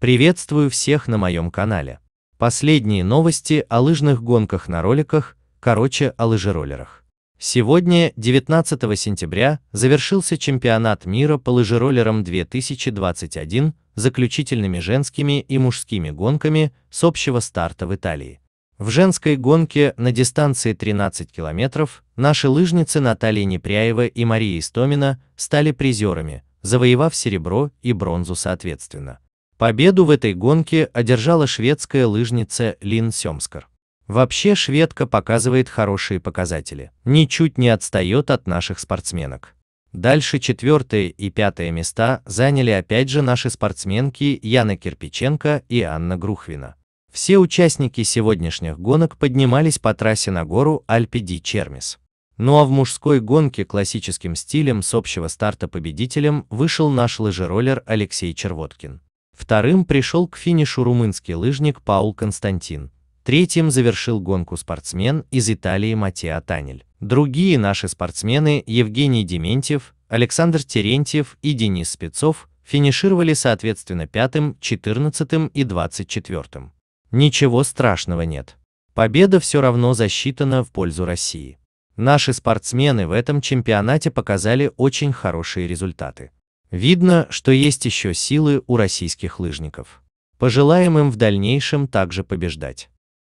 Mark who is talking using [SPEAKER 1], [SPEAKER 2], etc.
[SPEAKER 1] Приветствую всех на моем канале. Последние новости о лыжных гонках на роликах, короче о лыжероллерах. Сегодня, 19 сентября, завершился чемпионат мира по лыжероллерам 2021 заключительными женскими и мужскими гонками с общего старта в Италии. В женской гонке на дистанции 13 километров наши лыжницы Наталья Непряева и Мария Истомина стали призерами, завоевав серебро и бронзу соответственно. Победу в этой гонке одержала шведская лыжница Лин Сёмскар. Вообще шведка показывает хорошие показатели, ничуть не отстает от наших спортсменок. Дальше четвертое и пятое места заняли опять же наши спортсменки Яна Кирпиченко и Анна Грухвина. Все участники сегодняшних гонок поднимались по трассе на гору Альпи-Ди Чермис. Ну а в мужской гонке классическим стилем с общего старта победителем вышел наш лыжероллер Алексей Червоткин. Вторым пришел к финишу румынский лыжник Паул Константин. Третьим завершил гонку спортсмен из Италии Матиа Танель. Другие наши спортсмены Евгений Дементьев, Александр Терентьев и Денис Спецов финишировали соответственно пятым, четырнадцатым и двадцать четвертым. Ничего страшного нет. Победа все равно засчитана в пользу России. Наши спортсмены в этом чемпионате показали очень хорошие результаты. Видно, что есть еще силы у российских лыжников. Пожелаем им в дальнейшем также побеждать.